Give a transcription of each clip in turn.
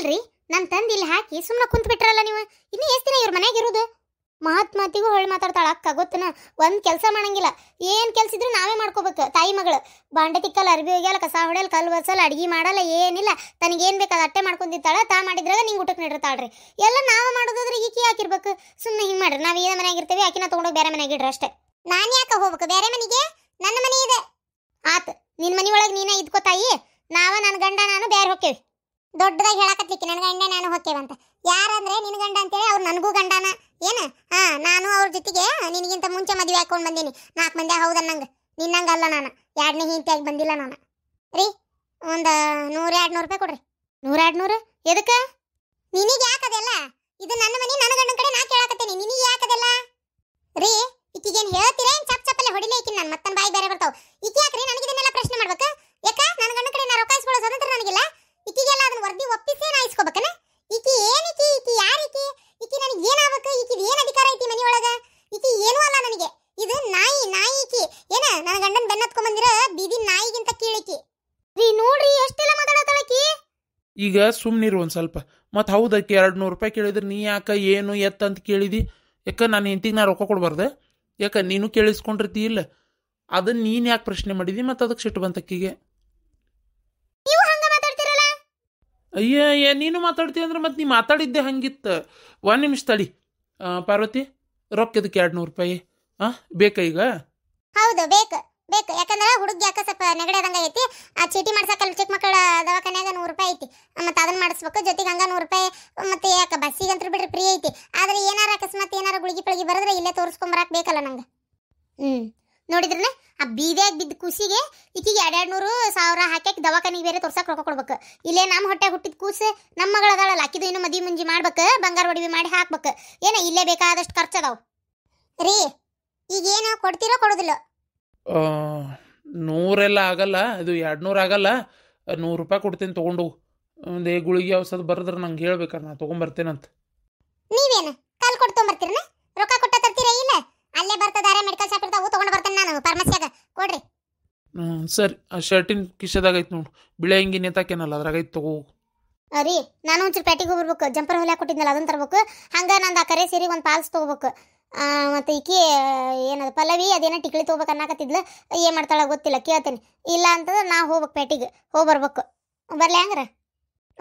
ಅಲ್ರಿ ನನ್ನ ತಂದೆ ಇಲ್ಲಿ ಹಾಕಿ ಸುಮ್ಮನೆ ಕುಂತ ಬಿಟ್ರಲ್ಲ ನೀವು ಇನ್ನು ಎಷ್ಟು ದಿನ ಇವ್ರ ಮನೆಯಾಗ ಇರೋದು ಮಹಾತ್ಮಾತಿಗೂ ಹೊಳ್ ಮಾತಾಡ್ತಾಳ ಅಕ್ಕ ಗೊತ್ತನ ಒಂದು ಕೆಲಸ ಮಾಡಂಗಿಲ್ಲ ಏನು ಕೆಲ್ಸ ಇದ್ರೂ ನಾವೇ ಮಾಡ್ಕೋಬೇಕು ತಾಯಿ ಮಗಳು ಬಾಂಡೆ ತಿಕ್ಕಲ್ಲ ಅರ್ಬಿ ಹೋಗ್ಯಾಲ ಕಸ ಹೊಡೆಯಲ್ ಕಲ್ಲು ಬರ್ಸಲ್ಲ ಅಡ್ಗೆ ಮಾಡಲ್ಲ ಏನಿಲ್ಲ ಏನ್ ಬೇಕಾದ ಅಟ್ಟೆ ಮಾಡ್ಕೊಂಡಿರ್ತಾಳ ತಾ ಮಾಡಿದ್ರಾಗ ನಿಂಗೆ ಊಟಕ್ಕೆ ನೀಡಿರ್ತಾಳ್ರಿ ಎಲ್ಲ ನಾವೇ ಮಾಡೋದಾದ್ರೆ ಈಕೆ ಹಾಕಿರ್ಬೇಕು ಸುಮ್ಮನೆ ಹಿಂಗೆ ಮಾಡ್ರಿ ನಾವು ಮನೆಯಾಗ ಇರ್ತೇವೆ ಆಕಿನ ತೊಗೊಂಡೋಗಿ ಬೇರೆ ಇಡ್ರಿ ಅಷ್ಟೇ ನಾನು ಯಾಕೆ ಹೋಗ್ಬೇಕು ಬೇರೆ ಮನೆಗೆ ನನ್ನ ಮನೆ ಇದೆ ಆತ್ ನಿನ್ನ ಮನೆಯೊಳಗೆ ನೀನೇ ಇದ್ಕೋ ತಾಯಿ ನಾವ ನನ್ನ ಗಂಡ ನಾನು ಬೇರೆ ಹೋಗ್ತೇವೆ ದೊಡ್ಡದಾಗಿ ಹೇಳಕತ್ಲಿಕ್ಕೆ ನನ್ನ ಗಂಡ ನಾನು ಹೊಕ್ಕೇವಂತ ಯಾರಂದ್ರೆ ನಿನ್ನ ಗಂಡ ಅಂತೇಳಿ ಅವ್ರು ನನಗೂ ಗಂಡನ ಏನು ಹಾ ನಾನು ಅವ್ರ ಜೊತೆಗೆ ನಿನಗಿಂತ ಮುಂಚೆ ಮದುವೆ ಹಾಕೊಂಡು ಬಂದೀನಿ ನಾಲ್ಕು ಮಂದಿ ಹೌದನ್ನಂಗೆ ನಿನ್ನಂಗಲ್ಲ ನಾನು ಎರಡನೇ ಹಿಂತಿಯಾಗಿ ಬಂದಿಲ್ಲ ನಾನು ರೀ ಒಂದು ನೂರ ಎರಡು ನೂರು ರೂಪಾಯಿ ಕೊಡ್ರಿ ನೂರ ಎರಡು ನೂರು ಎದಕ್ಕೆ ನಿನಗೆ ಯಾಕದೆಲ್ಲ ಇದು ನನ್ನ ಮನೆ ನನ್ನ ಗಂಡನ ಕಡೆ ನಾ ಕೇಳಕತ್ತೇನೆ ನಿನಗೆ ಯಾಕದೆಲ್ಲ ರೀ ಈಕಿಗೇನು ಹೇಳ್ತೀರೇನು ಚಪ್ ಚಪ್ಪಲ್ಲೇ ಹೊಡಿಲೇ ಈಕಿನ ನಾನು ಮತ್ತನ ಬಾಯಿ ಬೇರೆ ಈಗ ಸುಮ್ಮನಿರು ಒಂದು ಸ್ವಲ್ಪ ಮತ್ತು ಹೌದಕ್ಕೆ ಎರಡು ನೂರು ರೂಪಾಯಿ ಕೇಳಿದ್ರೆ ನೀ ಯಾಕೆ ಏನು ಎತ್ತ ಅಂತ ಕೇಳಿದಿ ಯಾಕ ನಾನು ಹೆಂಡತಿಗೆ ನಾ ರೊಕ್ಕ ಕೊಡಬಾರ್ದೆ ಯಾಕ ನೀನು ಕೇಳಿಸ್ಕೊಂಡಿರ್ತೀ ಇಲ್ಲ ಅದನ್ನ ನೀನು ಯಾಕೆ ಪ್ರಶ್ನೆ ಮಾಡಿದಿ ಮತ್ತು ಅದಕ್ಕೆ ಸಿಟ್ಟು ಬಂತಕ್ಕಿಗೆ ಅಯ್ಯ ಏ ನೀನು ಮಾತಾಡ್ತೀಯ ಅಂದ್ರೆ ಮತ್ತೆ ನೀ ಮಾತಾಡಿದ್ದೆ ಹಂಗಿತ್ತು ಒಂದು ನಿಮಿಷ ತಡಿ ಪಾರ್ವತಿ ರೊಕ್ಕದಕ್ಕೆ ಇದಕ್ಕೆ ಎರಡು ನೂರು ರೂಪಾಯಿ ಹಾಂ ಬೇಕಾ ಈಗ ಹೌದು ಬೇಕು ಬೇಕು ಯಾಕಂದ್ರೆ ಹುಡುಗಿ ಯಾಕೆ ಸ್ವಲ್ಪ ನೆಗಡಿ ಆದಂಗ ಐತಿ ಆ ಚೀಟಿ ಅಲ್ಲಿ ಚಿಕ್ಕ ಮಕ್ಕಳ ದವಾಖಾನ್ಯಾಗ ನೂರು ರೂಪಾಯಿ ಐತಿ ಮತ್ತೆ ಅದನ್ನ ಮಾಡಿಸ್ಬೇಕು ಜೊತೆಗೆ ಹಂಗ ನೂರು ರೂಪಾಯಿ ಮತ್ತೆ ಯಾಕೆ ಬಸ್ಸಿಗೆ ಅಂತ ಬಿಡ್ರಿ ಫ್ರೀ ಐತಿ ಆದ್ರೆ ಏನಾರ ಅಕಸ್ಮಾತ್ ಏನಾರ ಗುಳಿಗೆ ಪಳಗಿ ಬರೆದ್ರೆ ಇಲ್ಲೇ ತೋರಿಸ್ಕೊಂಬರಕ್ ಬೇಕಲ್ಲ ನಂಗೆ ಹ್ಞೂ ನೋಡಿದ್ರೆ ಆ ಬೀದಿಯಾಗಿ ಬಿದ್ದ ಕೂಸಿಗೆ ಈಕಿಗೆ ಎರಡೆರಡು ನೂರು ಸಾವಿರ ಹಾಕಿ ದವಾಖಾನಿಗೆ ಬೇರೆ ತೋರ್ಸಕ್ಕೆ ರೊಕ್ಕ ಕೊಡ್ಬೇಕು ಇಲ್ಲೇ ನಮ್ಮ ಹೊಟ್ಟೆ ಹುಟ್ಟಿದ ಕೂಸು ನಮ್ಮ ಮಗಳದಾಳಲ್ಲ ಹಾಕಿದ್ದು ಇನ್ನು ಮದಿ ಮುಂಜಿ ಮಾಡ್ಬೇಕು ಬಂಗಾರ ಒಡವಿ ಮಾಡಿ ಹಾಕ್ಬೇಕು ಏನೋ ಇಲ್ಲೇ ಬೇಕಾದಷ್ಟು ಖರ್ಚದಾವು ರೀ ಈಗೇನು ಕೊಡ್ತೀರೋ ಕೊಡೋದಿಲ್ಲ ನೂರೆಲ್ಲ ಆಗಲ್ಲ ಇದು ಎರಡು ನೂರು ಆಗಲ್ಲ ನೂರು ರೂಪಾಯಿ ಕೊಡ್ತೀನಿ ತಗೊಂಡು ಒಂದು ಗುಳಿಗೆ ಔಷಧ ಬರೆದ್ರೆ ನಂಗೆ ಹೇಳ್ಬೇಕಾರೆ ನಾ ತೊಗೊಂಬರ್ತೇನಂತ ನೀವೇನು ಕಾಲ್ ಕೊಟ್ಟು ತೊಗೊಂಬರ್ತೀರನ ರೊಕ್ಕ ಕೊಟ್ಟ ಏನು ಇಲ್ಲ ಅಲ್ಲೇ ಬರ್ತದಾರೆ ಮೆಡಿಕಲ್ ಶಾಪ್ ಇರ್ತಾವು ತೊಗೊಂಡು ಬರ್ತೇನೆ ನಾನು ಫಾರ್ಮಸಿಯಾಗ ಕೊಡ್ರಿ ಹ್ಞೂ ಸರಿ ಆ ಶರ್ಟಿನ ಕಿಶದಾಗ ಐತೆ ನೋಡು ಬಿಳೆ ಅಂಗಿ ನೇತಾಕೇನಲ್ಲ ಅದ್ರಾಗೈತೆ ತಗೋ ರೀ ನಾನು ಒಂಚೂರು ಪ್ಯಾಟಿಗೆ ಹೋಗ್ಬೇಕು ಜಂಪರ್ ಹೊಲ ಕೊಟ್ಟಿದ್ನಲ್ಲ ಅದನ್ನ ತರ್ಬೇಕು ಹಂಗೆ ನಂದು ಆ ಕರೆ ಸೇರಿ ಒಂದು ಪಾಲ್ಸ್ ತೊಗೋಬೇಕು ಮತ್ತು ಈಕಿ ಏನದು ಪಲ್ಲವಿ ಅದೇನ ಟಿಕ್ಳಿ ತೊಗೋಬೇಕು ಅನ್ನಕತ್ತಿದ್ಲು ಏನು ಮಾಡ್ತಾಳೆ ಗೊತ್ತಿಲ್ಲ ಕೇಳ್ತೇನೆ ಇಲ್ಲ ಅಂತಂದ್ರೆ ನಾ ಹೋಗ್ಬೇಕು ಪೇಟಿಗೆ ಹೋಗಿ ಬರ್ಬೇಕು ಬರಲಿ ಹಂಗ್ರೆ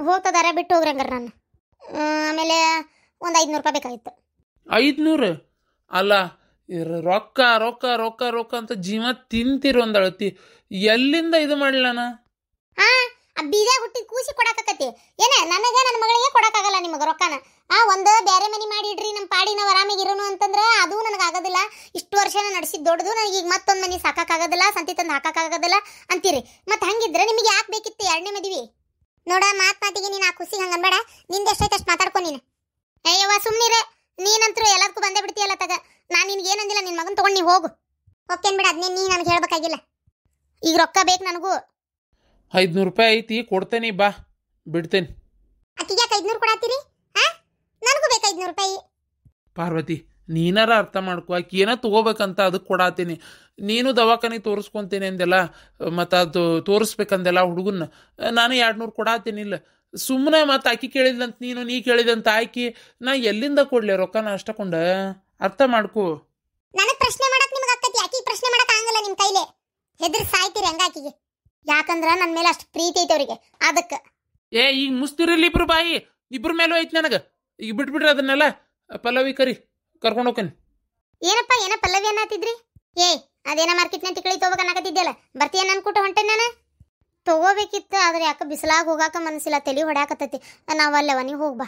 ಹೋಗ್ತದಾರ ಬಿಟ್ಟು ಹೋಗ್ರಿ ನಾನು ಆಮೇಲೆ ಒಂದು ಐದುನೂರು ರೂಪಾಯಿ ಬೇಕಾಗಿತ್ತು ಐದುನೂರು ಅಲ್ಲ ರೊಕ್ಕ ರೊಕ್ಕ ರೊಕ್ಕ ರೊಕ್ಕ ಅಂತ ಜೀವ ಒಂದು ಅಳತಿ ಎಲ್ಲಿಂದ ಇದು ಮಾಡ್ಲಣ ಹಾಂ ಬೀದ ಹುಟ್ಟಿ ಕೂಸಿ ಕೊಡಕತ್ತಿ ಏನೇ ನನಗೆ ನನ್ನ ಮಗಳಿಗೆ ಕೊಡಕ್ಕಾಗಲ್ಲ ನಿಮಗೆ ರೊಕ್ಕನ ಆ ಒಂದು ಬೇರೆ ಮನೆ ಮಾಡಿಡ್ರಿ ನಮ್ಮ ಪಾಡಿ ನಾವು ಆರಾಮಾಗಿ ಇರೋನು ಅಂತಂದ್ರೆ ಅದು ನನಗೆ ಆಗೋದಿಲ್ಲ ಇಷ್ಟು ವರ್ಷ ನಡೆಸಿದ ದೊಡ್ಡದು ನನಗೆ ಈಗ ಮತ್ತೊಂದು ಮನೆ ಸಾಕಾಗೋದಿಲ್ಲ ಸಂತಿ ತಂದು ಹಾಕೋಕ್ಕಾಗೋದಿಲ್ಲ ಅಂತೀರಿ ಮತ್ತು ಹಂಗಿದ್ರೆ ನಿಮಗೆ ಯಾಕೆ ಬೇಕಿತ್ತು ಎರಡನೇ ಮದುವೆ ನೋಡ ಮಾತು ಮಾತಿಗೆ ನೀನು ಆ ಖುಷಿ ಹಂಗೆ ಅನ್ಬೇಡ ನಿಂದು ಎಷ್ಟೈತೆ ಅಷ್ಟು ಮಾತಾಡ್ಕೊ ನೀನು ಅಯ್ಯವ್ವ ಸುಮ್ಮನಿರೇ ನೀನಂತರೂ ಎಲ್ಲದಕ್ಕೂ ಬಂದೇ ಬಿಡ್ತೀಯಲ್ಲ ತಗ ನಾನು ನಿನ್ಗೆ ಏನಂದಿಲ್ಲ ನಿನ್ನ ಮಗನ ತೊಗೊಂಡು ನೀವು ಹೋಗು ಓಕೆ ಅನ್ಬೇಡ ಅದನ್ನೇ ನೀ ನನಗೆ ಹೇಳ್ಬೇಕಾಗಿಲ್ಲ ಈಗ ರೊಕ್ಕ ಬೇಕು ನನಗೂ ಐದುನೂರು ರೂಪಾಯಿ ಐತಿ ಕೊಡ್ತೇನೆ ಬಾ ಬಿಡ್ತೇನೆ ಅಕ್ಕಿಗೆ ಯಾಕೆ ಐದುನೂರು ಕೊಡತ್ತೀರಿ ನನಗೂ ಬೇಕು ಐದುನೂರು ರೂಪಾಯಿ ಪಾರ್ವತಿ ನೀನಾರ ಅರ್ಥ ಮಾಡ್ಕೋ ಆಕಿ ಏನೋ ತಗೋಬೇಕಂತ ಅದಕ್ಕೆ ಕೊಡಾತೀನಿ ನೀನು ದವಾಖಾನೆ ತೋರಿಸ್ಕೊತೀನಿ ಅಂದೆಲ್ಲ ಮತ್ತು ಅದು ತೋರಿಸ್ಬೇಕಂದೆಲ್ಲ ಹುಡುಗನ್ನ ನಾನು ಎರಡು ನೂರು ಕೊಡಾತೀನಿ ಇಲ್ಲ ಸುಮ್ಮನೆ ಮತ್ತು ಆಕಿ ಕೇಳಿದಂತ ನೀನು ನೀ ಕೇಳಿದಂತ ಆಕಿ ನಾ ಎಲ್ಲಿಂದ ಕೊಡ್ಲಿ ರೊಕ್ಕನ ಅಷ್ಟಕೊಂಡ ಅರ್ಥ ಮಾಡ್ಕೋ ನನಗೆ ಪ್ರಶ್ನೆ ಮಾಡಕ್ ನಿಮ್ಗೆ ಆಗ್ತೈತಿ ಆಕಿ ಪ್ರಶ್ನೆ ಮಾಡಕ್ ಆಗಲ್ಲ ನಿಮ್ಮ ಕೈಲೇ ಹೆದ್ರಿ ಸಾಯ್ತೀರಿ ಹಂಗ ಆಕಿಗೆ ಯಾಕಂದ್ರ ನನ್ನ ಮೇಲೆ ಅಷ್ಟು ಪ್ರೀತಿ ಐತೆ ಅವರಿಗೆ ಅದಕ್ಕೆ ಏ ಈಗ ಮುಸ್ತಿರಲಿ ಇಬ್ರು ಬಾಯಿ ಇಬ್ರ ಮೇಲೂ ಐತಿ ನನಗೆ ಈಗ ಬಿಟ್ಬಿಟ್ರೆ ಅದನ್ನೆಲ್ಲ ಪಲ್ಲವಿ ಕರಿ ಕರ್ಕೊಂಡು ಹೋಗ್ಕನಿ ಏನಪ್ಪ ಏನ ಪಲ್ಲವಿ ಅನ್ನತ್ತಿದ್ರಿ ಏ ಅದೇನ ನಾ ತಿಕ್ಕಳಿ ತಗೋಬೇಕು ಅನ್ನಕತ್ತಿದ್ದೆಲ್ಲ ನನ್ನ ಅನ್ಕೊಟ್ಟು ಹೊಂಟೆ ನಾನು ತಗೋಬೇಕಿತ್ತು ಆದ್ರೆ ಯಾಕೆ ಬಿಸಿಲಾಗ ಹೋಗಾಕ ಮನಸ್ಸಿಲ್ಲ ತಲೆ ಹೊಡ್ಯಾಕತ್ತೈತಿ ನಾವು ಅಲ್ಲವ ನೀವು ಬಾ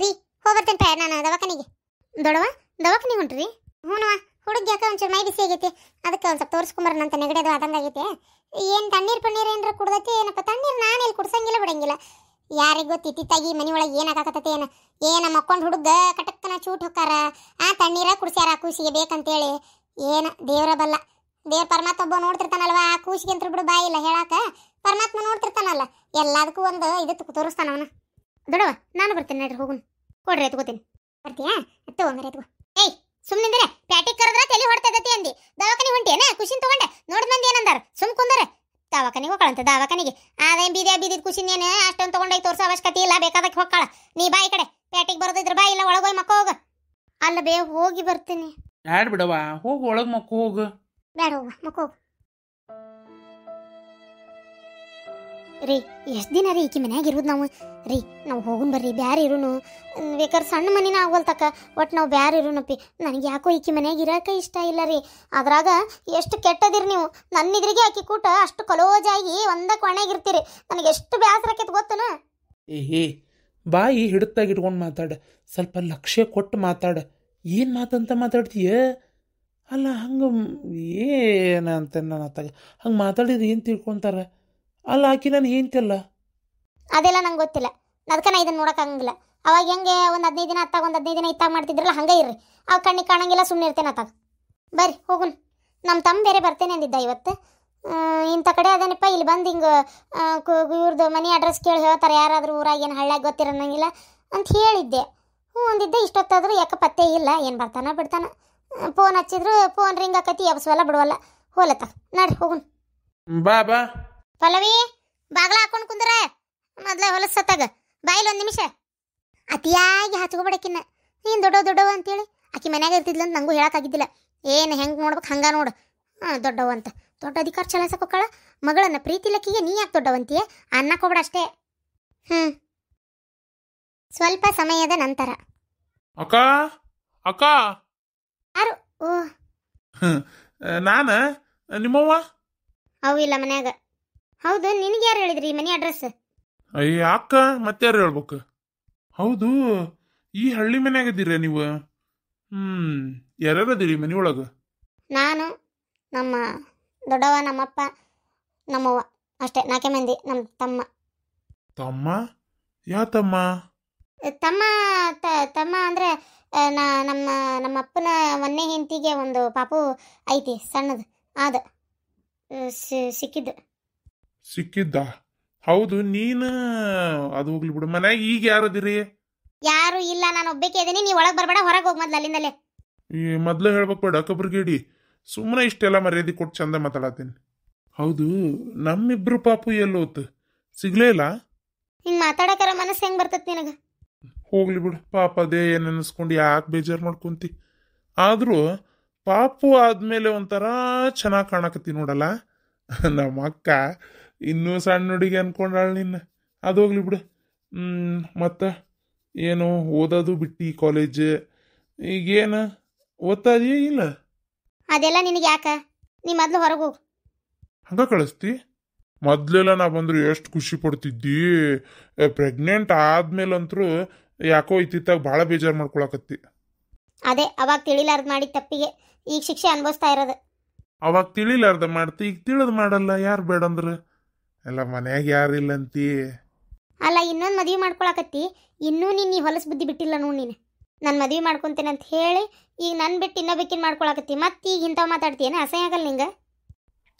ರೀ ಹೋಗ್ಬರ್ತೇನೆ ಟಯರ್ ನಾನು ದವಾಖಾನಿಗೆ ದೊಡವ ದವಾಖಾನಿಗೆ ಹೊಂಟ್ರಿ ಹ್ಞೂ ಹುಡುಗ ಯಾಕೆ ಒಂಚೂರು ಮೈ ಬಿಸಿ ಆಗೈತಿ ಅದಕ್ಕೆ ಒಂದು ಸ್ವಲ್ಪ ತೋರಿಸ್ಕೊಂಬರ ನಂತ ನೆಗಡಿ ಅದು ಆದಂಗೆ ಆಗೈತೆ ಏನು ತಣ್ಣೀರು ಪಣ್ಣೀರು ಏನಾರ ಕುಡ್ದೈತಿ ಏನಪ್ಪ ತಣ್ಣೀರು ನಾನು ಇಲ್ಲಿ ಕುಡ್ಸಂಗಿಲ್ಲ ಬಿಡಂಗಿಲ್ಲ ಯಾರಿಗೂ ತಿತ್ತಿತ್ತಾಗಿ ಮನೆಯೊಳಗೆ ಏನಾಗಕತ್ತತೆ ಏನ ಏನ ಮಕ್ಕೊಂಡು ಹುಡುಗ ಕಟಕ್ಕನ ಚೂಟ್ ಹೊಕ್ಕಾರ ಆ ತಣ್ಣೀರ ಕುಡಿಸ್ಯಾರ ಆ ಕೂಸಿಗೆ ಹೇಳಿ ಏನ ದೇವರ ಬಲ್ಲ ದೇವ್ರ ಪರಮಾತ್ಮ ಒಬ್ಬ ನೋಡ್ತಿರ್ತಾನಲ್ವ ಆ ಕೂಸಿಗೆ ಅಂತ ಬಿಡು ಬಾಯಿಲ್ಲ ಹೇಳಾಕ ಪರಮಾತ್ಮ ನೋಡ್ತಿರ್ತಾನಲ್ಲ ಎಲ್ಲದಕ್ಕೂ ಒಂದು ಇದು ತೋರಿಸ್ತಾನ ಅವನ ದೊಡವ ನಾನು ಬರ್ತೇನೆ ನೋಡ್ರಿ ಹೋಗು ಕೊಡ್ರಿ ಎತ್ಕೋತೀನಿ ಬರ್ತೀಯಾ ಎತ್ತು ಹಂಗಾರೆ ಎತ್ಕೋ ಏಯ್ ಸುಮ್ಮನಿಂದ್ರೆ ಪ್ಯಾಟಿಕ್ ಕರೆದ್ರೆ ತಲೆ ಇದ್ದತಿ ಅಂದಿ ದವಾಖಾನೆ ಹೊಂಟೇನ ಖುಷಿನ್ ತಗೊಂಡೆ ನೋಡ್ ಮಂದಿ ಏನಂದಾರ ಸುಮ್ ಕುಂದರೆ ದವಾಖಾನಿಗೆ ಹೋಗಂತ ದವಾಖಾನಿಗೆ ಅದೇನು ಬೀದಿದ ಖುಷಿ ಖುಷಿನೇನೆ ಅಷ್ಟೊಂದು ತೊಗೊಂಡೋಗಿ ತೋರಿಸೋ ಅವಶ್ಯಕತೆ ಇಲ್ಲ ಬೇಕಾದಕ್ಕೆ ಹೋಗ್ಕಾಳ ನೀ ಬಾ ಈ ಕಡೆ ಪೇಟೆಗೆ ಬರೋದಿದ್ರ ಬಾ ಇಲ್ಲ ಒಳಗೋಗಿ ಮಕ್ಕ ಹೋಗ ಅಲ್ಲ ಬೇ ಹೋಗಿ ಬರ್ತೀನಿ ಬ್ಯಾಡ ಬಿಡವಾ ಹೋಗು ಒಳಗೆ ಮಕ್ಕ ಹೋಗು ಬೇಡ ಹೋಗ ಮಕ್ಕ ಹೋಗ ರೀ ಎಷ್ಟು ದಿನ ರೀ ಈಕಿ ಮನ್ಯಾಗ ಇರೋದು ನಾವು ರೀ ನಾವು ಹೋಗುನ್ ಬರ್ರಿ ಬ್ಯಾರೆ ಇರೋನು ಬೇಕಾದ್ರೆ ಸಣ್ಣ ಮನಿನ ಆಗೋಲ್ತಕ್ಕ ಒಟ್ಟು ನಾವು ಬ್ಯಾರೆ ಇರೋನಪ್ಪಿ ನನಗೆ ಯಾಕೋ ಈಕಿ ಮನ್ಯಾಗ ಇರೋಕೆ ಇಷ್ಟ ಇಲ್ಲ ರೀ ಅದ್ರಾಗ ಎಷ್ಟು ಕೆಟ್ಟದಿರಿ ನೀವು ನನ್ನಿದ್ರಿಗೆ ಆಕಿ ಕೂಟ ಅಷ್ಟು ಕಲೋಜಾಗಿ ಒಂದಕ್ಕೆ ಒಣಗಿರ್ತೀರಿ ನನಗೆ ಎಷ್ಟು ಬ್ಯಾಸರ ಆಕೈತೆ ಗೊತ್ತನ ಏ ಬಾಯಿ ಹಿಡುತ್ತಾಗಿ ಇಟ್ಕೊಂಡು ಮಾತಾಡ ಸ್ವಲ್ಪ ಲಕ್ಷ್ಯ ಕೊಟ್ಟು ಮಾತಾಡ ಏನು ಮಾತಂತ ಮಾತಾಡ್ತೀಯ ಅಲ್ಲ ಹಂಗೆ ಏನಂತ ನನ್ನ ಹಂಗೆ ಮಾತಾಡಿದ್ರೆ ಏನು ತಿಳ್ಕೊತಾರೆ ಅಲ್ಲ ಆಕಿ ನಾನು ಹೆಂಡ್ತಿಲ್ಲ ಅದೆಲ್ಲ ನಂಗೆ ಗೊತ್ತಿಲ್ಲ ಅದಕ್ಕೆ ನಾ ಇದನ್ನು ನೋಡೋಕ್ಕಾಗಂಗಿಲ್ಲ ಅವಾಗ ಹೆಂಗೆ ಒಂದು ಹದಿನೈದು ದಿನ ಅತ್ತಾಗ ಒಂದು ಹದಿನೈದು ದಿನ ಇತ್ತಾಗ ಮಾಡ್ತಿದ್ರಲ್ಲ ಹಂಗೆ ಇರ್ರಿ ಅವ ಕಣ್ಣಿಗೆ ಕಾಣಂಗಿಲ್ಲ ಸುಮ್ಮನೆ ಇರ್ತೇನೆ ಅತ್ತಾಗ ಬರ್ರಿ ಹೋಗುನ್ ನಮ್ಮ ತಮ್ಮ ಬೇರೆ ಬರ್ತೇನೆ ಅಂದಿದ್ದ ಇವತ್ತು ಇಂಥ ಕಡೆ ಅದೇನಪ್ಪ ಇಲ್ಲಿ ಬಂದು ಹಿಂಗೆ ಇವ್ರದ್ದು ಮನೆ ಅಡ್ರೆಸ್ ಕೇಳಿ ಹೇಳ್ತಾರೆ ಯಾರಾದರೂ ಊರಾಗ ಏನು ಹಳ್ಳ್ಯಾಗ ಗೊತ್ತಿರೋಂಗಿಲ್ಲ ಅಂತ ಹೇಳಿದ್ದೆ ಹ್ಞೂ ಅಂದಿದ್ದೆ ಇಷ್ಟೊತ್ತಾದರೂ ಯಾಕೆ ಪತ್ತೆ ಇಲ್ಲ ಏನು ಬರ್ತಾನ ಬಿಡ್ತಾನ ಫೋನ್ ಹಚ್ಚಿದ್ರು ಫೋನ್ ರಿಂಗ್ ಹಾಕತಿ ಎಬ್ಸವಲ್ಲ ಬಿಡುವಲ್ಲ ಹೋಲತ್ತ ನಡ್ರಿ ಹೋಗುನ್ ಬಾ ಬಾ ಪಲ್ಲವಿ ಬಾಗ್ಲ ಹಾಕೊಂಡು ಕುಂದ್ರ ಮೊದ್ಲ ಹೊಲಸ ಸತ್ತಾಗ ಒಂದು ನಿಮಿಷ ಅತಿಯಾಗಿ ಹಚ್ಕೊಬೇಡಕ್ಕಿನ್ನ ನೀನ್ ದೊಡ್ಡ ದೊಡ್ಡವ ಅಂತೇಳಿ ಆಕಿ ಮನ್ಯಾಗ ಇರ್ತಿದ್ಲು ಅಂತ ನಂಗೂ ಆಗಿದ್ದಿಲ್ಲ ಏನು ಹೆಂಗ್ ನೋಡ್ಬೇಕು ಹಂಗ ನೋಡು ಹಾಂ ದೊಡ್ಡವ ಅಂತ ದೊಡ್ಡ ಅಧಿಕಾರ ಚಲಾಯಿಸಕ್ಕೋಕ್ಕಳ ಮಗಳನ್ನ ಪ್ರೀತಿ ಲಕ್ಕಿಗೆ ನೀ ಯಾಕೆ ದೊಡ್ಡವಂತೀಯ ಕೊಬಿಡ ಅಷ್ಟೇ ಹ್ಞೂ ಸ್ವಲ್ಪ ಸಮಯದ ನಂತರ ಅಕ್ಕ ಅಕ್ಕ ಯಾರು ಓ ನಾನ ನಿಮ್ಮವ್ವ ಅವು ಇಲ್ಲ ಮನ್ಯಾಗ ಹೌದು ನಿನಗೆ ಯಾರು ಹೇಳಿದ್ರಿ ಮನೆ ಅಡ್ರೆಸ್ ಅಯ್ಯ ಅಕ್ಕ ಮತ್ತಾರು ಹೇಳ್ಬೇಕು ಹೌದು ಈ ಹಳ್ಳಿ ಮನೆಯಾಗಿದ್ದೀರ ನೀವು ಹ್ಮ್ ಮನೆ ಒಳಗ ನಾನು ನಮ್ಮ ದೊಡ್ಡವ ನಮ್ಮಪ್ಪ ನಮ್ಮವ್ವ ಅಷ್ಟೇ ನಾಕೆ ಮಂದಿ ನಮ್ಮ ತಮ್ಮ ತಮ್ಮ ಯಾ ತಮ್ಮ ತಮ್ಮ ತ- ತಮ್ಮ ಅಂದರೆ ನಮ್ಮ ನಮ್ಮ ಅಪ್ಪನ ಒಂದನೇ ಹೆಂಡತಿಗೆ ಒಂದು ಪಾಪು ಐತಿ ಸಣ್ಣದು ಅದು ಸಿಕ್ಕಿದ್ದು ಸಿಕ್ಕಿದ್ದ ಹೌದು ನೀನು ಅದು ಹೋಗ್ಲಿ ಬಿಡು ಮನ್ಯಾಗ ಈಗ ಯಾರದಿರಿ ಯಾರು ಇಲ್ಲ ನಾನು ಒಬ್ಬಕ್ಕೆ ಇದೀನಿ ನೀ ಒಳಗೆ ಬರಬೇಡ ಹೊರಗೆ ಹೋಗ್ ಮೊದ್ಲು ಅಲ್ಲಿಂದಲೇ ಈ ಮೊದ್ಲು ಹೇಳ್ಬೇಕು ಬೇಡ ಕಬ್ರಗೇಡಿ ಸುಮ್ಮನೆ ಇಷ್ಟೆಲ್ಲ ಮರ್ಯಾದೆ ಕೊಟ್ಟು ಚಂದ ಮಾತಾಡತ್ತೀನಿ ಹೌದು ನಮ್ಮಿಬ್ರು ಪಾಪು ಎಲ್ಲೋತು ಸಿಗ್ಲೇ ಇಲ್ಲ ಹಿಂಗ್ ಮಾತಾಡಕರ ಮನಸ್ಸು ಹೆಂಗೆ ಬರ್ತತ್ ನಿನಗೆ ಹೋಗ್ಲಿ ಬಿಡು ಪಾಪ ಅದೇ ಏನು ಅನ್ನಿಸ್ಕೊಂಡು ಯಾಕೆ ಬೇಜಾರು ಮಾಡ್ಕೊಂತಿ ಆದರೂ ಪಾಪು ಆದ್ಮೇಲೆ ಒಂಥರ ಚೆನ್ನಾಗಿ ಕಾಣಕತ್ತಿ ನೋಡಲ್ಲ ನಮ್ಮ ಅಕ್ಕ ಇನ್ನೂ ಸಣ್ಣ ಹುಡುಗಿ ಅನ್ಕೊಂಡಾಳು ನಿನ್ನ ಅದು ಹೋಗ್ಲಿ ಬಿಡು ಮತ್ತು ಏನು ಓದೋದು ಬಿಟ್ಟು ಕಾಲೇಜ್ ಈಗೇನು ಓದ್ತಾ ಇಲ್ಲ ಅದೆಲ್ಲ ನಿನಗೆ ಯಾಕ ನೀ ಮೊದಲು ಹೊರಗೆ ಹೋಗು ಹಂಗ ಕಳಿಸ್ತಿ ಮೊದಲೆಲ್ಲ ನಾ ಬಂದ್ರು ಎಷ್ಟು ಖುಷಿ ಪಡ್ತಿದ್ದಿ ಪ್ರೆಗ್ನೆಂಟ್ ಆದ್ಮೇಲಂತರೂ ಯಾಕೋ ಇತ್ತಿತ್ತಾಗ ಭಾಳ ಬೇಜಾರು ಮಾಡ್ಕೊಳಕತ್ತಿ ಅದೇ ಅವಾಗ ತಿಳಿಲಾರ್ದು ಮಾಡಿ ತಪ್ಪಿಗೆ ಈಗ ಶಿಕ್ಷೆ ಅನುಭವಿಸ್ತಾ ಇರೋದು ಅವಾಗ ತಿಳಿಲಾರ್ದ ಮಾಡ್ತಿ ಈಗ ತಿಳಿದು ಮಾಡಲ್ಲ ಯಾರು ಬೇಡಂದ್ರೆ ಎಲ್ಲ ಮನ್ಯಾಗ ಯಾರಿಲ್ಲಂತಿ ಅಲ್ಲ ಇನ್ನೊಂದು ಮದುವೆ ಮಾಡ್ಕೊಳಕತ್ತಿ ಇನ್ನೂ ನೀನು ಈ ಹೊಲಸು ಬುದ್ಧಿ ಬಿಟ್ಟಿಲ್ಲ ನೋಡಿ ನೀನು ನಾನು ಮದುವೆ ಮಾಡ್ಕೊಂತೇನೆ ಅಂತ ಹೇಳಿ ಈಗ ನನ್ನ ಬಿಟ್ಟು ಇನ್ನೊಬ್ಬಕ್ಕಿನ ಮಾಡ್ಕೊಳಕತ್ತಿ ಮತ್ತೆ ಈಗ ಇಂಥ ಮಾತಾಡ್ತೀಯಾ ಅಸಹ್ಯ ಆಗಲ್ಲ ನಿಂಗೆ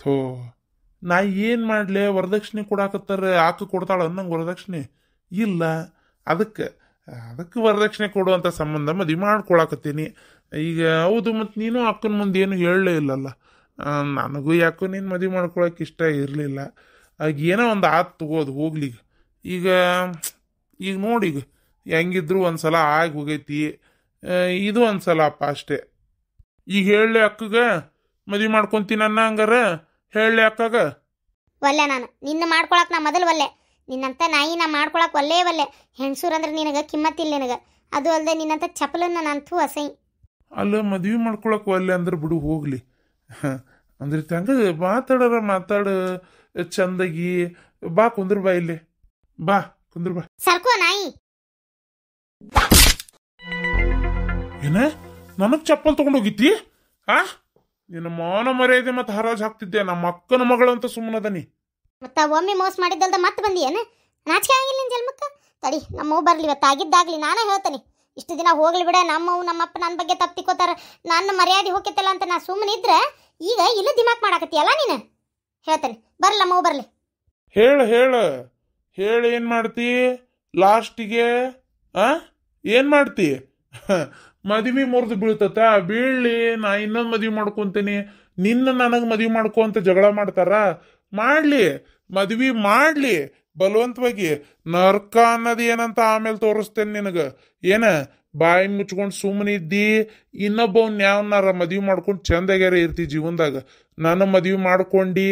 ಥೋ ನಾ ಏನು ಮಾಡಲಿ ವರದಕ್ಷಿಣೆ ಕೊಡಾಕತ್ತಾರೆ ಆಕ ಕೊಡ್ತಾಳ ಅನ್ನಂಗ ವರದಕ್ಷಿಣೆ ಇಲ್ಲ ಅದಕ್ಕೆ ಅದಕ್ಕೆ ವರದಕ್ಷಿಣೆ ಕೊಡುವಂಥ ಸಂಬಂಧ ಮದುವೆ ಮಾಡ್ಕೊಳಕತ್ತೀನಿ ಈಗ ಹೌದು ಮತ್ತು ನೀನು ಅಕ್ಕನ ಮುಂದೆ ಏನು ಹೇಳಲೇ ಇಲ್ಲಲ್ಲ ನನಗೂ ಯಾಕೋ ನೀನು ಮದುವೆ ಮಾಡ್ಕೊಳಕ್ಕೆ ಇಷ್ಟ ಇರಲಿಲ್ಲ ಆಗ ಏನೋ ಒಂದು ಆತು ತಗೋದು ಹೋಗಲಿ ಈಗ ಈಗ ನೋಡಿ ಈಗ ಹೆಂಗಿದ್ರು ಒಂದು ಸಲ ಆಗಿ ಹೋಗೈತಿ ಇದು ಒಂದು ಸಲ ಅಪ್ಪ ಅಷ್ಟೇ ಈಗ ಹೇಳಿ ಅಕ್ಕಗ ಮದ್ವೆ ಮಾಡ್ಕೊಂತೀನಿ ಅನ್ನ ಹಂಗಾರ ಹೇಳಿ ಅಕ್ಕಗ ಒಲ್ಲೆ ನಾನು ನಿನ್ನ ಮಾಡ್ಕೊಳಕ್ ನಾ ಮೊದಲು ಒಲ್ಲೆ ನಿನ್ನಂತ ನಾಯಿ ನಾ ಮಾಡ್ಕೊಳಕ್ ಒಲ್ಲೇ ಒಲ್ಲೆ ಹೆಣ್ಸೂರ್ ಅಂದ್ರೆ ನಿನಗೆ ಕಿಮ್ಮತ್ತಿಲ್ಲ ನಿನಗೆ ಅದು ಅಲ್ಲದೆ ನಿನ್ನಂತ ಚಪಲನ್ನ ನಾನು ಥೂ ಅಸೈ ಅಲ್ಲ ಮದುವೆ ಮಾಡ್ಕೊಳಕ್ ಒಲ್ಲೆ ಅಂದ್ರೆ ಬಿಡು ಹೋಗ್ಲಿ ಅಂದ್ರೆ ತಂಗ ಮಾತಾಡೋರ ಮಾತಾಡ ಚಂದಗಿ ಬಾ ಕುಂದ್ರ ಬಾ ಇಲ್ಲಿ ಬಾ ಕುಂದ್ರ ಬಾ ಸರ್ಕೋ ನಾಯಿ ಏನ ನನಗ್ ಚಪ್ಪಲ್ ತಗೊಂಡೋಗಿತ್ತಿ ಆ ನಿನ್ನ ಮಾನ ಮರ್ಯಾದೆ ಮತ್ತೆ ಹರಾಜ್ ಹಾಕ್ತಿದ್ದೆ ನಮ್ಮ ಅಕ್ಕನ ಮಗಳಂತ ಸುಮ್ಮನದನಿ ಮತ್ತ ಒಮ್ಮೆ ಮೋಸ ಮಾಡಿದ್ದಲ್ದ ಮತ್ತೆ ಬಂದಿಯೇನ ನಾಚಿಕೆ ಆಗಿಲ್ಲ ನಿನ್ ಜನ್ಮಕ್ಕ ತಡಿ ನಮ್ಮವ್ ಬರ್ಲಿ ಇವತ್ತು ಆಗಿದ್ದಾಗ್ಲಿ ನಾನೇ ಹೇಳ್ತೇನೆ ಇಷ್ಟು ದಿನ ಹೋಗ್ಲಿ ಬಿಡ ನಮ್ಮವ್ ನಮ್ಮಪ್ಪ ನನ್ನ ಬಗ್ಗೆ ತಪ್ಪು ನನ್ನ ಮರ್ಯಾದೆ ಹೋಗ್ಯತ್ತಲ್ಲ ಅಂತ ನಾ ಸುಮ್ಮನಿದ್ರೆ ಈಗ ಇಲ್ಲ ದಿಮಾಕ್ ಅಲ್ಲ ನೀನು ಹೇಳ್ತೇನೆ ಬರ್ಲಮ್ಮ ಬರ್ಲಿ ಹೇಳು ಹೇಳು ಹೇಳು ಏನು ಮಾಡ್ತಿ ಲಾಸ್ಟಿಗೆ ಆ ಏನು ಮಾಡ್ತಿ ಮದ್ವಿ ಮುರಿದು ಬೀಳ್ತತ ಬೀಳ್ಲಿ ನಾ ಇನ್ನೊಂದು ಮದುವೆ ಮಾಡ್ಕೊಂತೀನಿ ನಿನ್ನ ನನಗೆ ಮದುವೆ ಮಾಡ್ಕೊಂತ ಜಗಳ ಮಾಡ್ತಾರ ಮಾಡ್ಲಿ ಮದುವೆ ಮಾಡ್ಲಿ ಬಲವಂತವಾಗಿ ನರ್ಕ ಅನ್ನೋದು ಏನಂತ ಆಮೇಲೆ ತೋರಿಸ್ತೇನೆ ನಿನಗೆ ಏನ ಬಾಯಿ ಮುಚ್ಕೊಂಡು ಸುಮ್ಮನೆ ಇದ್ದಿ ಇನ್ನೊಬ್ಬ ಯಾವನಾರ ಮದುವೆ ಮಾಡ್ಕೊಂಡು ಚಂದಾಗ್ಯಾರ ಇರ್ತಿ ಜೀವನದಾಗ ನಾನು ಮದುವೆ ಮಾಡ್ಕೊಂಡು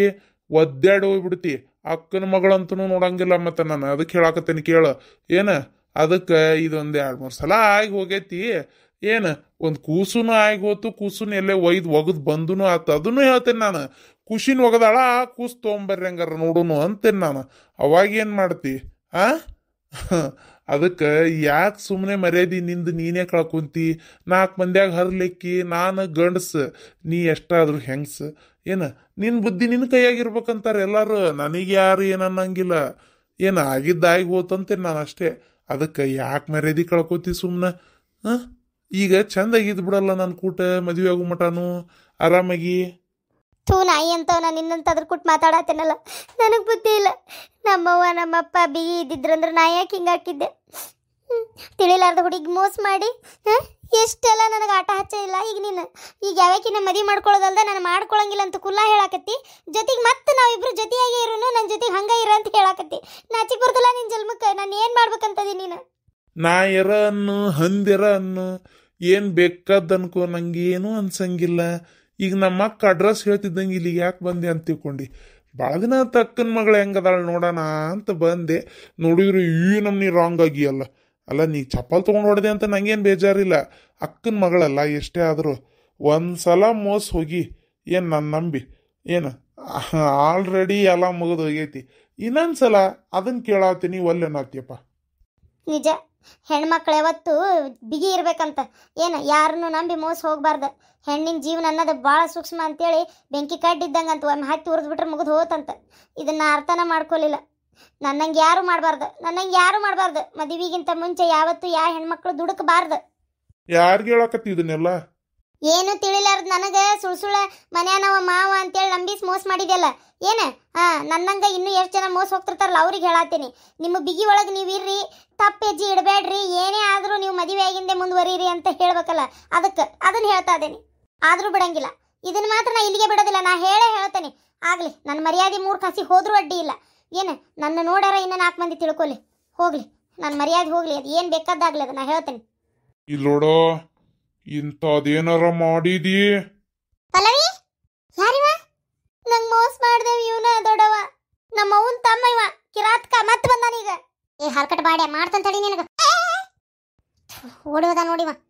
ಒದ್ದಾಡಿ ಹೋಗ್ಬಿಡ್ತಿ ಅಕ್ಕನ ಮಗಳಂತೂ ನೋಡಂಗಿಲ್ಲ ಮತ್ತೆ ನಾನು ಅದಕ್ಕೆ ಹೇಳಾಕತ್ತೇನೆ ಕೇಳ ಏನು ಅದಕ್ಕೆ ಇದೊಂದು ಎರಡು ಮೂರು ಸಲ ಆಗಿ ಹೋಗೈತಿ ಏನು ಒಂದು ಕೂಸುನು ಆಗಿ ಹೋತು ಕೂಸುನು ಎಲ್ಲೇ ಒಯ್ದು ಒಗದು ಬಂದನು ಆತು ಅದನ್ನು ಹೇಳ್ತೇನೆ ನಾನು ಖುಷಿನ ಒಗದಾಳ ಕೂಸು ತೊಗೊಂಬರ್ರಿ ಹಂಗಾರ ನೋಡೋನು ಅಂತೇನೆ ನಾನು ಅವಾಗ ಏನು ಮಾಡ್ತಿ ಆ ಅದಕ್ಕೆ ಯಾಕೆ ಸುಮ್ಮನೆ ಮರ್ಯಾದಿ ನಿಂದು ನೀನೇ ಕಳ್ಕೊಂತಿ ನಾಲ್ಕು ಮಂದ್ಯಾಗ ಹರ್ಲಿಕ್ಕಿ ನಾನು ಗಂಡಸ ನೀ ಎಷ್ಟಾದರೂ ಹೆಂಗ್ಸ ಏನು ನಿನ್ನ ಬುದ್ಧಿ ನಿನ್ನ ಕೈಯಾಗಿರ್ಬೇಕಂತಾರೆ ಎಲ್ಲರೂ ನನಗೆ ಯಾರು ಏನನ್ನಂಗಿಲ್ಲ ಅನ್ನಂಗಿಲ್ಲ ಏನು ಆಗಿದ್ದಾಗಿ ಹೋತಂತೆ ನಾನು ಅಷ್ಟೇ ಅದಕ್ಕೆ ಯಾಕೆ ಮರ್ಯಾದೆ ಕಳ್ಕೊತಿ ಸುಮ್ನ ಹಾಂ ಈಗ ಚಂದಾಗಿದ್ದು ಬಿಡಲ್ಲ ನನ್ನ ಕೂಟ ಮದ್ವೆ ಆಗು ಮಟಾನು ಆರಾಮಾಗಿ ಥೂ ನಾಯಿ ಅಂತ ನಾನು ನಿನ್ನಂತ ಅದ್ರ ಕೊಟ್ಟು ಮಾತಾಡತ್ತೇನಲ್ಲ ನನಗೆ ಬುದ್ಧಿ ಇಲ್ಲ ನಮ್ಮವ್ವ ನಮ್ಮಪ್ಪ ಬಿ ಇದ್ದಿದ್ರಂದ್ರೆ ನಾ ಯಾಕೆ ಹಿಂಗಾಕಿದ್ದೆ ತಿಳಿಲಾರ್ದ ಹುಡುಗಿ ಮೋಸ ಮಾಡಿ ಎಷ್ಟೆಲ್ಲ ನನಗೆ ಆಟ ಹಚ್ಚ ಇಲ್ಲ ಈಗ ನೀನು ಈಗ ಯಾವ್ಯಾಕಿನ ಮದಿ ಮಾಡ್ಕೊಳ್ಳೋದಲ್ದ ನಾನು ಮಾಡ್ಕೊಳಂಗಿಲ್ಲ ಅಂತ ಕುಲ್ಲ ಹೇಳಾಕತ್ತಿ ಜೊತೆಗೆ ಮತ್ತೆ ನಾವಿಬ್ರು ಜೊತೆಯಾಗಿ ಇರೋನು ನನ್ನ ಜೊತೆಗೆ ಹಂಗೆ ಇರೋ ಅಂತ ಹೇಳಾಕತ್ತಿ ನಾಚಿಗೆ ಬರ್ತಲ್ಲ ನಿನ್ ಜನ್ಮಕ್ಕೆ ನಾನು ಏನು ಮಾಡ್ಬೇಕಂತದಿ ನೀನು ನಾ ಇರ ಅನ್ನು ಹಂದಿರ ಅನ್ನು ಏನು ಬೇಕಾದ ಅನ್ಕೋ ನಂಗೆ ಏನೂ ಅನ್ಸಂಗಿಲ್ಲ ಈಗ ನಮ್ಮ ಅಕ್ಕ ಅಡ್ರೆಸ್ ಹೇಳ್ತಿದ್ದಂಗೆ ಇಲ್ಲಿ ಯಾಕೆ ಬಂದೆ ಅಂತ ತಿಳ್ಕೊಂಡು ಭಾಳ ದಿನ ತಕ್ಕನ ಮಗಳು ಹೆಂಗದಾಳ ನೋಡೋಣ ಅಂತ ಬಂದೆ ನೋಡಿದ್ರೆ ಈ ನೀ ರಾಂಗ್ ಆಗಿಯಲ್ಲ ಅಲ್ಲ ನೀ ಚಪ್ಪಲ್ ತೊಗೊಂಡು ಹೊಡೆದೆ ಅಂತ ನಂಗೇನು ಬೇಜಾರಿಲ್ಲ ಅಕ್ಕನ ಮಗಳಲ್ಲ ಎಷ್ಟೇ ಆದರೂ ಒಂದು ಸಲ ಮೋಸ ಹೋಗಿ ಏನು ನನ್ನ ನಂಬಿ ಏನು ಆಲ್ರೆಡಿ ಎಲ್ಲ ಮುಗಿದು ಹೋಗೈತಿ ಇನ್ನೊಂದು ಸಲ ಅದನ್ನು ಕೇಳಾತೀನಿ ಒಲ್ಲೆನಾತಿಯಪ್ಪ ನಿಜ ಹೆಣ್ಮಕ್ಳು ಯಾವತ್ತು ಬಿಗಿ ಇರ್ಬೇಕಂತ ಏನು ಯಾರನ್ನು ನಂಬಿ ಮೋಸ ಹೋಗಬಾರ್ದು ಹೆಣ್ಣಿನ ಜೀವನ ಅನ್ನೋದು ಭಾಳ ಸೂಕ್ಷ್ಮ ಅಂತೇಳಿ ಬೆಂಕಿ ಕಡ್ಡಿದ್ದಂಗಂತ ಒಮ್ಮೆ ಹತ್ತಿ ಉರಿದ್ಬಿಟ್ರೆ ಮುಗಿದು ಹೋತಂತ ಇದನ್ನು ಅರ್ಥನ ಮಾಡ್ಕೊಲಿಲ್ಲ ನನ್ನಂಗೆ ಯಾರು ಮಾಡಬಾರ್ದು ನನ್ನಂಗೆ ಯಾರು ಮಾಡಬಾರ್ದು ಮದುವೆಗಿಂತ ಮುಂಚೆ ಯಾವತ್ತು ಯಾ ಹೆಣ್ಮಕ್ಳು ದುಡುಕಬಾರ್ದು ಯಾರಿಗೆ ಹೇಳಕತ್ತಿ ಇದನ್ನೆಲ್ಲ ಏನು ತಿಳಿಲಾರ್ದು ನನಗೆ ಸುಳ್ ಸುಳ್ಳ ಮನ್ಯಾನವ ಮಾವ ಅಂತೇಳಿ ನಂಬಿಸಿ ಮೋಸ ಮಾಡಿದೆಯಲ್ಲ ಏನ ಹಾ ನನ್ನಂಗ ಇನ್ನೂ ಎಷ್ಟು ಜನ ಮೋಸ್ ಹೋಗ್ತಿರ್ತಾರಲ್ಲ ಅವ್ರಿಗೆ ಹೇಳಾತೀನಿ ನಿಮ್ಮ ಬಿಗಿ ಒಳಗೆ ನೀವು ಇರ್ರಿ ತಪ್ಪ ಹೆಜ್ಜೆ ಇಡಬೇಡ್ರಿ ಏನೇ ಆದ್ರೂ ನೀವು ಮದುವೆ ಆಗಿಂದೆ ಮುಂದುವರಿಯಿರಿ ಅಂತ ಹೇಳ್ಬೇಕಲ್ಲ ಅದಕ್ಕೆ ಅದನ್ನ ಹೇಳ್ತಾ ಇದ್ದೀನಿ ಆದ್ರೂ ಬಿಡಂಗಿಲ್ಲ ಇದನ್ನ ಮಾತ್ರ ನಾ ಇಲ್ಲಿಗೆ ಬಿಡೋದಿಲ್ಲ ನಾ ಹೇಳೇ ಹೇಳ್ತೇನೆ ಆಗಲಿ ನನ್ನ ಮರ್ಯಾದೆ ಮೂರ್ ಕಾಸಿ ಹೋದ್ರೂ ಅಡ್ಡಿ ಇಲ್ಲ ಏನು ನನ್ನ ನೋಡ್ಯಾರ ಇನ್ನ ನಾಲ್ಕು ಮಂದಿ ತಿಳ್ಕೊಲಿ ಹೋಗ್ಲಿ ನಾನು ಮರ್ಯಾದೆ ಹೋಗ್ಲಿ ಅದು ಏನು ಬೇಕಾದಾಗ್ಲಿ ಅದು ನಾ ಹೇಳ್ತೇನೆ ಇಲ್ಲೋಡ ಇಂಥದೇನಾರ ಮಾಡಿದಿ ಪಲ್ಲವಿ ಯಾರಿವ ನಂಗ್ ಮೋಸ ಮಾಡ್ದೆ ಇವನ ದೊಡವ ನಮ್ಮ ಅವನ್ ತಮ್ಮ ಇವ ಕಿರಾತ್ಕ ಮತ್ತೆ ಬಂದಾನೀಗ ಏ ಹರ್ಕಟ್ ಬಾಡೆ ಮಾಡ್ತಂತಡಿ ನಿನಗ ಓಡೋದ ನೋಡಿವ